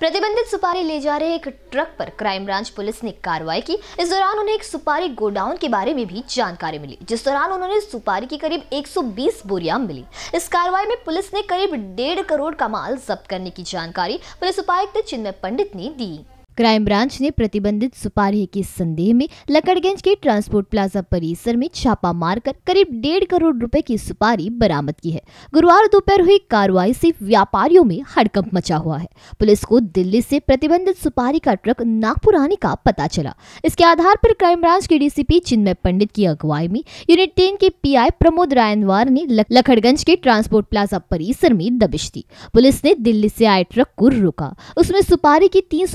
प्रतिबंधित सुपारी ले जा रहे एक ट्रक पर क्राइम ब्रांच पुलिस ने कार्रवाई की इस दौरान उन्हें एक सुपारी गोडाउन के बारे में भी जानकारी मिली जिस दौरान उन्होंने सुपारी की करीब 120 बोरियां मिली इस कार्रवाई में पुलिस ने करीब डेढ़ करोड़ का माल जब्त करने की जानकारी पुलिस उपायुक्त चिन्मय पंडित ने दी क्राइम ब्रांच ने प्रतिबंधित सुपारी के संदेह में लकड़गंज के ट्रांसपोर्ट प्लाजा परिसर में छापा मारकर करीब डेढ़ करोड़ रुपए की सुपारी बरामद की है गुरुवार दोपहर हुई कार्रवाई से व्यापारियों में हड़कंप मचा हुआ है पुलिस को दिल्ली से प्रतिबंधित सुपारी का ट्रक नागपुर आने का पता चला इसके आधार पर क्राइम ब्रांच के डीसीपी चिन्मय पंडित की अगुवाई में यूनिट टेन के पी प्रमोद रायनवार ने लखड़गंज के ट्रांसपोर्ट प्लाजा परिसर में दबिश दी पुलिस ने दिल्ली से आए ट्रक को रोका उसमें सुपारी की तीन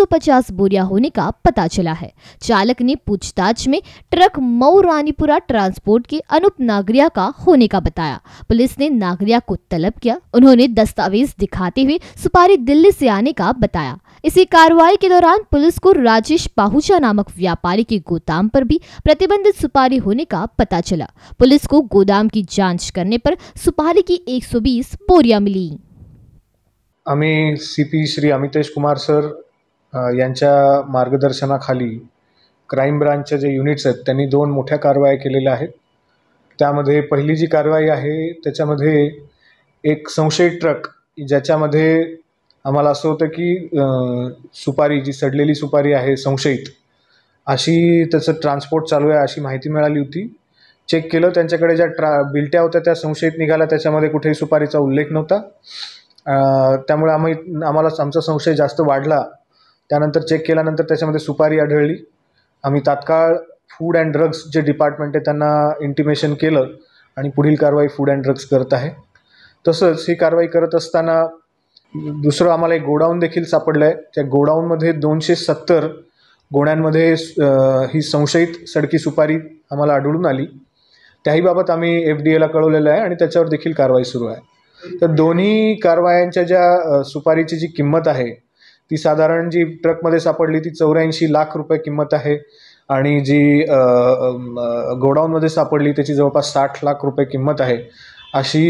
बोरिया होने का पता चला है चालक ने पूछताछ में ट्रक मऊ रानीपुरा ट्रांसपोर्ट के अनुप नागरिया का होने का बताया पुलिस ने नागरिया को तलब किया उन्होंने दस्तावेज दिखाते हुए सुपारी दिल्ली से आने का बताया इसी कार्रवाई के दौरान पुलिस को राजेश पाहुचा नामक व्यापारी के गोदाम पर भी प्रतिबंधित सुपारी होने का पता चला पुलिस को गोदाम की जांच करने पर सुपारी की 120 बोरिया मिली आम्ही सी श्री अमितेश कुमार सर यांच्या मार्गदर्शनाखाली क्राईम ब्रांचच्या जे युनिट्स आहेत त्यांनी दोन मोठ्या कारवाया केलेल्या आहेत त्यामध्ये पहिली जी कारवाई आहे त्याच्यामध्ये एक संशयित ट्रक ज्याच्यामध्ये आम्हाला असं होतं की सुपारी जी सडलेली सुपारी आहे संशयित अशी त्याचं ट्रान्सपोर्ट चालू आहे अशी माहिती मिळाली होती चेक केलं त्यांच्याकडे ज्या ट्रा बिलट्या होत्या त्या संशयित निघाल्या त्याच्यामध्ये कुठेही सुपारीचा उल्लेख नव्हता त्यामुळे आम्ही आम्हाला आमचा संशय जास्त वाढला त्यानंतर चेक केल्यानंतर त्याच्यामध्ये सुपारी आढळली आम्ही तात्काळ फूड अँड ड्रग्स जे डिपार्टमेंट आहे त्यांना इंटिमेशन केलं आणि पुढील कारवाई फूड अँड ड्रग्स करत आहे तसंच ही कारवाई करत असताना दुसरं आम्हाला एक गोडाऊन देखील सापडलं आहे त्या गोडाऊनमध्ये दोनशे सत्तर गोण्यांमध्ये ही संशयित सडकी सुपारी आम्हाला आढळून आली त्याही बाबत आम्ही एफ डी एला कळवलेलं आहे आणि त्याच्यावर देखील कारवाई सुरू आहे तर दोन्ही कारवायांच्या ज्या सुपारीची जी किंमत आहे ती साधारण जी ट्रकमध्ये सापडली ती चौऱ्याऐंशी लाख रुपये किंमत आहे आणि जी गोडाऊनमध्ये सापडली त्याची जवळपास साठ लाख रुपये किंमत आहे अशी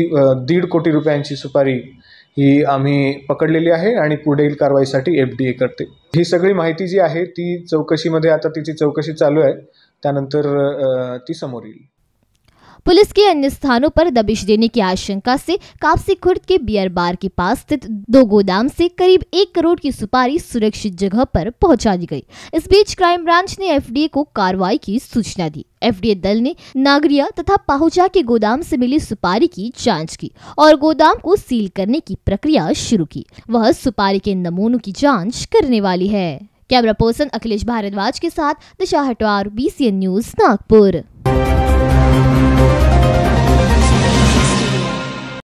दीड कोटी रुपयांची सुपारी ही आम्ही पकडलेली आहे आणि पुढील कारवाईसाठी एफ डी ए करते ही सगळी माहिती जी आहे ती चौकशीमध्ये आता तिची चौकशी चालू आहे त्यानंतर ती समोर येईल पुलिस के अन्य स्थानों पर दबिश देने की आशंका से कापसी खुर्द के बियर बार के पास स्थित दो गोदाम से करीब एक करोड़ की सुपारी सुरक्षित जगह पर पहुंचा दी गई इस बीच क्राइम ब्रांच ने एफडीए को कार्रवाई की सूचना दी एफडीए दल ने नागरिया तथा पाहुचा के गोदाम से मिली सुपारी की जांच की और गोदाम को सील करने की प्रक्रिया शुरू की वह सुपारी के नमूनों की जाँच करने वाली है कैमरा पर्सन अखिलेश भारद्वाज के साथ दिशा हटवार बी न्यूज नागपुर